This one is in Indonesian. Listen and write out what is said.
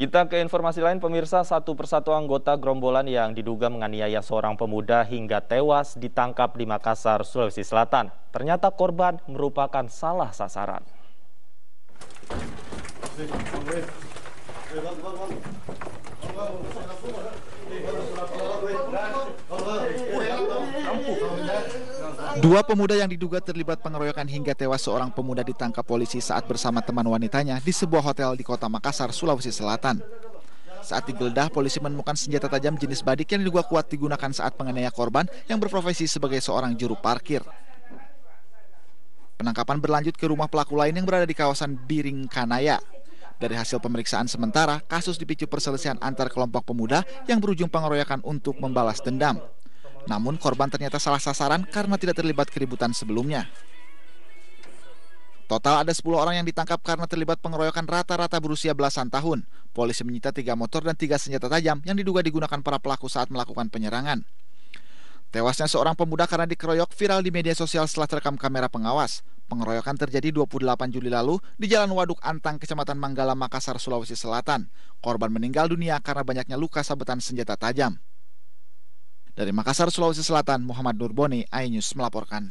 Kita ke informasi lain pemirsa, satu persatu anggota gerombolan yang diduga menganiaya seorang pemuda hingga tewas ditangkap di Makassar, Sulawesi Selatan. Ternyata korban merupakan salah sasaran. Dua pemuda yang diduga terlibat pengeroyokan hingga tewas seorang pemuda ditangkap polisi saat bersama teman wanitanya di sebuah hotel di kota Makassar, Sulawesi Selatan. Saat digeledah, polisi menemukan senjata tajam jenis badik yang diduga kuat digunakan saat penganiaya korban yang berprofesi sebagai seorang juru parkir. Penangkapan berlanjut ke rumah pelaku lain yang berada di kawasan Biring Kanaya. Dari hasil pemeriksaan sementara, kasus dipicu perselisihan antar kelompok pemuda yang berujung pengeroyokan untuk membalas dendam. Namun korban ternyata salah sasaran karena tidak terlibat keributan sebelumnya. Total ada 10 orang yang ditangkap karena terlibat pengeroyokan rata-rata berusia belasan tahun. Polisi menyita tiga motor dan tiga senjata tajam yang diduga digunakan para pelaku saat melakukan penyerangan. Tewasnya seorang pemuda karena dikeroyok viral di media sosial setelah terekam kamera pengawas. Pengeroyokan terjadi 28 Juli lalu di Jalan Waduk Antang, Kecamatan Manggala, Makassar, Sulawesi Selatan. Korban meninggal dunia karena banyaknya luka sabetan senjata tajam. Dari Makassar, Sulawesi Selatan, Muhammad Durboni, iNews melaporkan.